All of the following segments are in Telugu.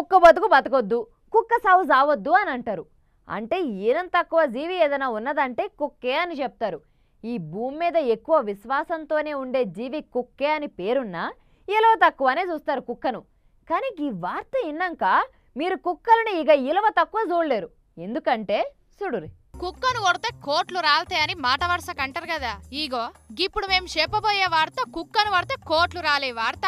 కుక్క బతుకు బతకొద్దు కుక్క సావు సావద్దు అని అంటారు అంటే ఈనం తక్కువ జీవి ఏదైనా ఉన్నదంటే కుక్కే అని చెప్తారు ఈ భూమి మీద ఎక్కువ విశ్వాసంతోనే ఉండే జీవి కుక్కే అని పేరున్నా ఇలవ తక్కువనే చూస్తారు కుక్కను కానీ ఈ వార్త విన్నాక మీరు కుక్కలను ఇక ఇలవ తక్కువ చూడలేరు ఎందుకంటే చూడురి కుక్కను కొడితే కోట్లు రాలతాయని మాట వరుసకు అంటారు కదా ఈగో ఇప్పుడు మేము చెప్పబోయే వార్త కుక్కను కొడితే కోట్లు రాలే వార్త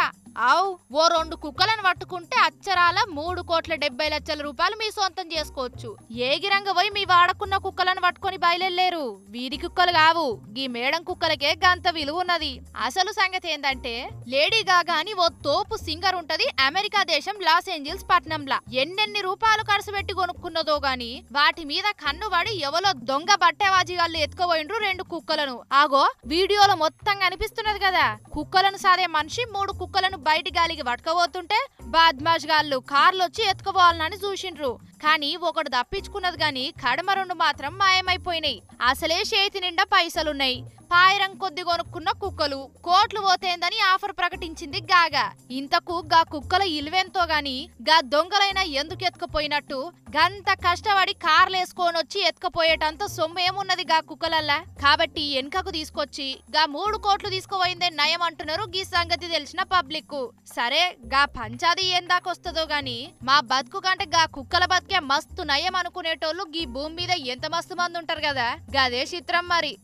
అవు ఓ రెండు కుక్కలను పట్టుకుంటే అచ్చరాల మూడు కోట్ల డెబ్బై లక్షల రూపాయలు మీ సొంతం చేసుకోవచ్చు ఏగిరంగ పోయి మీ వాడకున్న కుక్కలను పట్టుకొని బయలులేరు వీధి కుక్కలు కావు గీ మేడం కుక్కలకే గంత విలువ ఉన్నది అసలు సంగతి ఏంటంటే లేడీ గాగా అని ఓ తోపు సింగర్ ఉంటది అమెరికా దేశం లాస్ ఏంజల్స్ పట్నంలా ఎన్నెన్ని రూపాయలు ఖర్చు పెట్టి కొనుక్కున్నదో గాని వాటి మీద కన్నుబడి ఎవలో దొంగ బట్టేవాజీగాళ్ళు ఎత్తుకుపోయిండ్రు రెండు కుక్కలను ఆగో వీడియోలో మొత్తం కనిపిస్తున్నది కదా కుక్కలను సాదే మనిషి మూడు కుక్కలను బయటి గాలికి వడకబోతుంటే బాద్మాష్ గాళ్ళు కార్లు వచ్చి ఎత్తుకుపోవాలని చూసిండ్రు కానీ ఒకడు తప్పించుకున్నది గాని కడమ రెండు మాత్రం మాయమైపోయినాయి అసలే చేతి నిండా పైసలున్నాయి పాయరం కొద్ది కొనుక్కున్న కుక్కలు కోట్లు పోతేందని ఆఫర్ ప్రకటించింది గాగా ఇంతకు గా కుక్కల ఇలువెంతో గాని గా దొంగలైన ఎందుకు ఎత్తుకపోయినట్టు గంత కష్టపడి కార్లేసుకొనొచ్చి ఎత్తుకపోయేటంత సొమ్మేమున్నది గా కుక్కలల్లా కాబట్టి వెనుకకు తీసుకొచ్చి గా మూడు కోట్లు తీసుకుపోయిందే నయం అంటున్నారు గీ సంగతి తెలిసిన పబ్లిక్ సరే గా పంచాది ఏం గాని మా బతుకు కంటే గా కుక్కల బతుకు ఊరికే మస్తు నయం అనుకునేటోళ్ళు గీ భూమి మీద ఎంత మస్తు మంది ఉంటారు కదా గదే చిత్రం మరి